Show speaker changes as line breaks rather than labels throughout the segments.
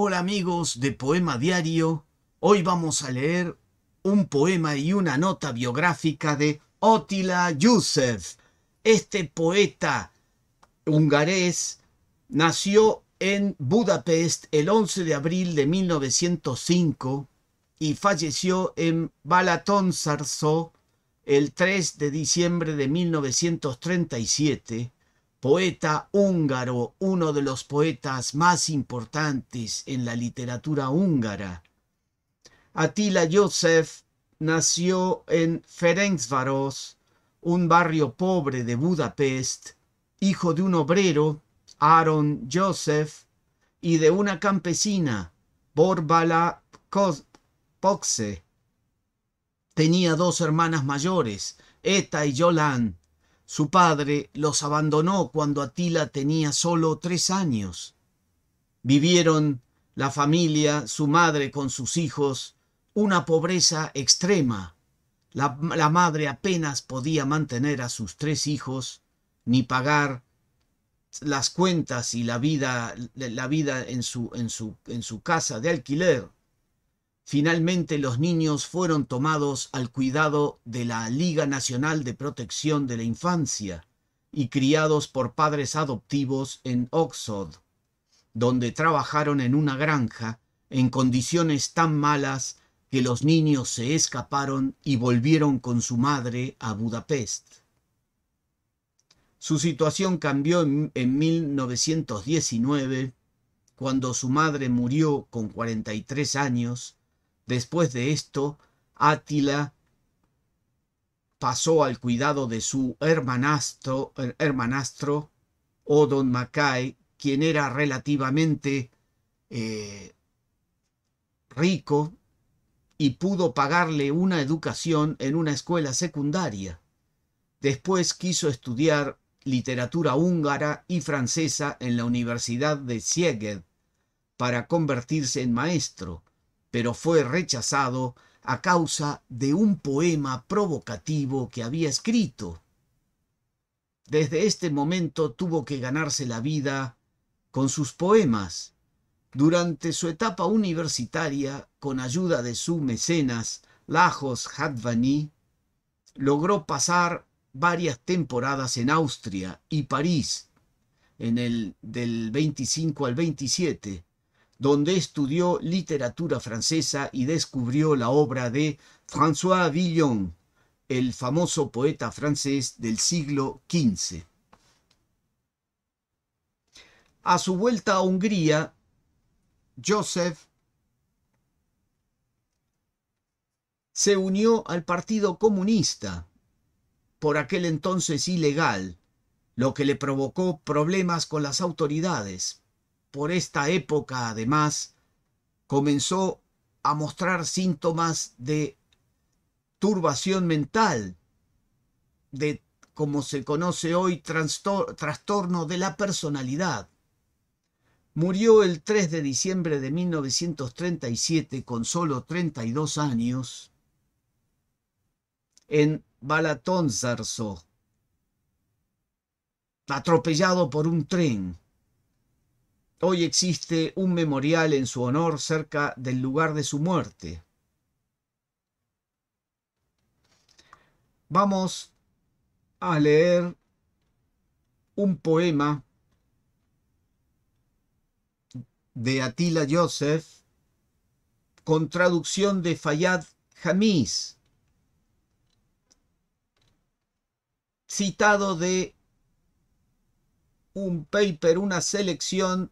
Hola amigos de Poema Diario, hoy vamos a leer un poema y una nota biográfica de Otila Yusef. Este poeta hungarés nació en Budapest el 11 de abril de 1905 y falleció en Balatonsarso el 3 de diciembre de 1937 poeta húngaro, uno de los poetas más importantes en la literatura húngara. Attila Joseph nació en Ferencváros, un barrio pobre de Budapest, hijo de un obrero, Aaron Joseph, y de una campesina, Borbala Poxe. Tenía dos hermanas mayores, Eta y Yolan. Su padre los abandonó cuando Atila tenía solo tres años. Vivieron la familia, su madre con sus hijos, una pobreza extrema. La, madre apenas podía mantener a sus tres hijos, ni pagar las cuentas y la vida, la vida en, su, en, su, en su casa de alquiler. Finalmente los niños fueron tomados al cuidado de la Liga Nacional de Protección de la Infancia y criados por padres adoptivos en Oxford, donde trabajaron en una granja en condiciones tan malas que los niños se escaparon y volvieron con su madre a Budapest. Su situación cambió en, en 1919, cuando su madre murió con 43 años Después de esto, Átila pasó al cuidado de su hermanastro, er, hermanastro Odon Mackay, quien era relativamente eh, rico y pudo pagarle una educación en una escuela secundaria. Después quiso estudiar literatura húngara y francesa en la Universidad de Sieged para convertirse en maestro pero fue rechazado a causa de un poema provocativo que había escrito. Desde este momento tuvo que ganarse la vida con sus poemas. Durante su etapa universitaria, con ayuda de su mecenas Lajos Hadvani, logró pasar varias temporadas en Austria y París, en el del 25 al 27, donde estudió literatura francesa y descubrió la obra de François Villon, el famoso poeta francés del siglo XV. A su vuelta a Hungría, Joseph se unió al Partido Comunista, por aquel entonces ilegal, lo que le provocó problemas con las autoridades por esta época además comenzó a mostrar síntomas de turbación mental, de como se conoce hoy trastorno de la personalidad. Murió el 3 de diciembre de 1937 con solo 32 años en Balatonzarso, atropellado por un tren. Hoy existe un memorial en su honor cerca del lugar de su muerte. Vamos a leer un poema de Atila Joseph con traducción de Fayad Hamis. citado de un paper, una selección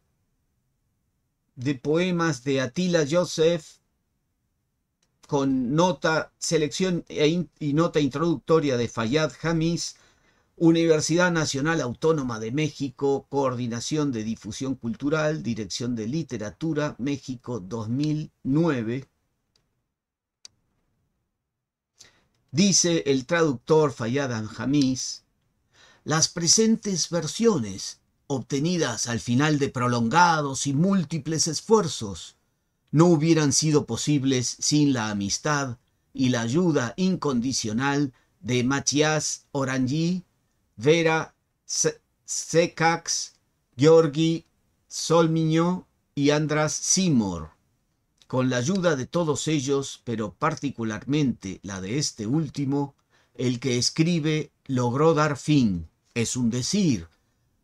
de poemas de Attila Joseph con nota, selección e y nota introductoria de Fayad Hamis, Universidad Nacional Autónoma de México, Coordinación de Difusión Cultural, Dirección de Literatura, México 2009. Dice el traductor Fayad Hamis, las presentes versiones obtenidas al final de prolongados y múltiples esfuerzos, no hubieran sido posibles sin la amistad y la ayuda incondicional de Machias Orangi, Vera Secax, Georgi Solmiño y Andras Simor. Con la ayuda de todos ellos, pero particularmente la de este último, el que escribe logró dar fin, es un decir,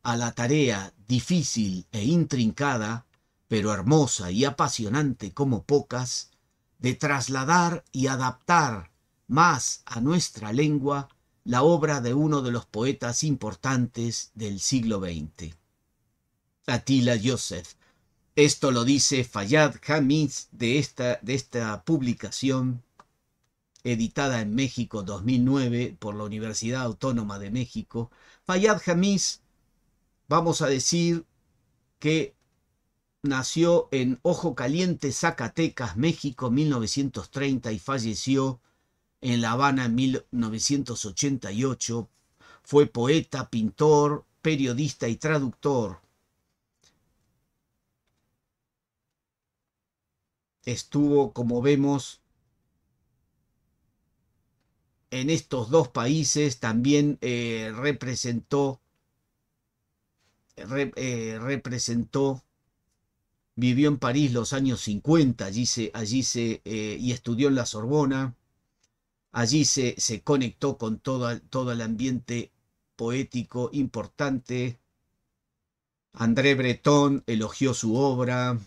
a la tarea difícil e intrincada, pero hermosa y apasionante como pocas, de trasladar y adaptar más a nuestra lengua la obra de uno de los poetas importantes del siglo XX. Atila Joseph. Esto lo dice Fayad Hamiz de esta, de esta publicación editada en México 2009 por la Universidad Autónoma de México. Fayad Hamis vamos a decir que nació en Ojo Caliente, Zacatecas, México, 1930 y falleció en La Habana en 1988. Fue poeta, pintor, periodista y traductor. Estuvo, como vemos, en estos dos países, también eh, representó eh, representó, vivió en París los años 50, allí se, allí se, eh, y estudió en la Sorbona, allí se, se conectó con todo, todo el ambiente poético importante. André Breton elogió su obra,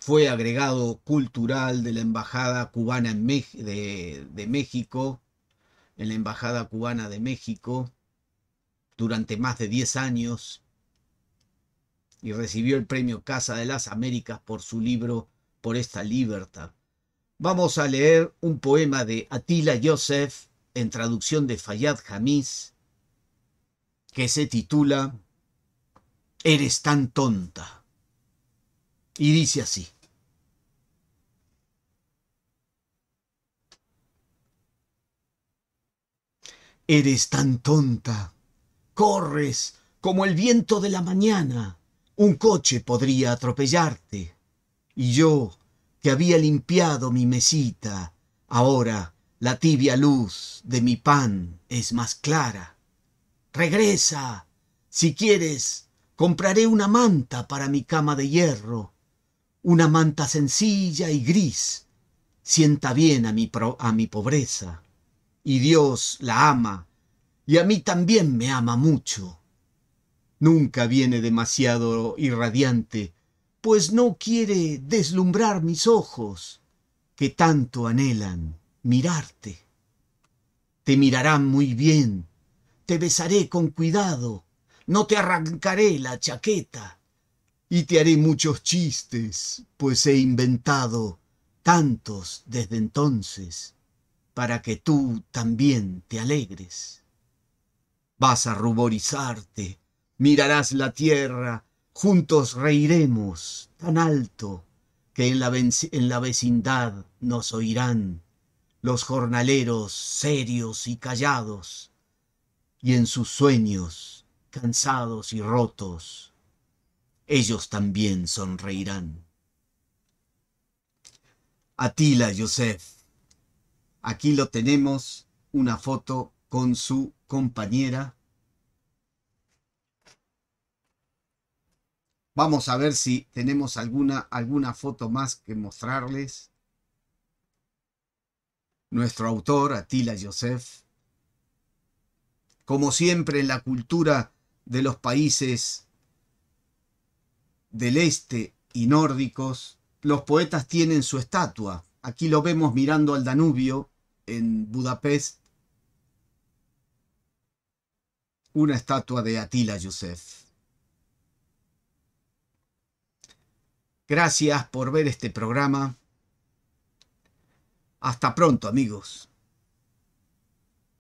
fue agregado cultural de la Embajada Cubana en de, de México, en la Embajada Cubana de México, durante más de 10 años y recibió el premio Casa de las Américas por su libro Por esta libertad. Vamos a leer un poema de Atila Joseph en traducción de Fayad Jamis que se titula Eres tan tonta. Y dice así. Eres tan tonta corres como el viento de la mañana. Un coche podría atropellarte. Y yo, que había limpiado mi mesita, ahora la tibia luz de mi pan es más clara. Regresa, si quieres, compraré una manta para mi cama de hierro, una manta sencilla y gris. Sienta bien a mi, a mi pobreza. Y Dios la ama y a mí también me ama mucho. Nunca viene demasiado irradiante, pues no quiere deslumbrar mis ojos, que tanto anhelan mirarte. Te mirarán muy bien, te besaré con cuidado, no te arrancaré la chaqueta, y te haré muchos chistes, pues he inventado tantos desde entonces, para que tú también te alegres. Vas a ruborizarte, mirarás la tierra, juntos reiremos tan alto que en la, en la vecindad nos oirán los jornaleros serios y callados, y en sus sueños, cansados y rotos, ellos también sonreirán. Atila Joseph, Aquí lo tenemos, una foto con su compañera. Vamos a ver si tenemos alguna, alguna foto más que mostrarles. Nuestro autor, Atila Joseph. Como siempre en la cultura de los países del este y nórdicos, los poetas tienen su estatua. Aquí lo vemos mirando al Danubio en Budapest una estatua de Atila Yusef. Gracias por ver este programa. Hasta pronto amigos.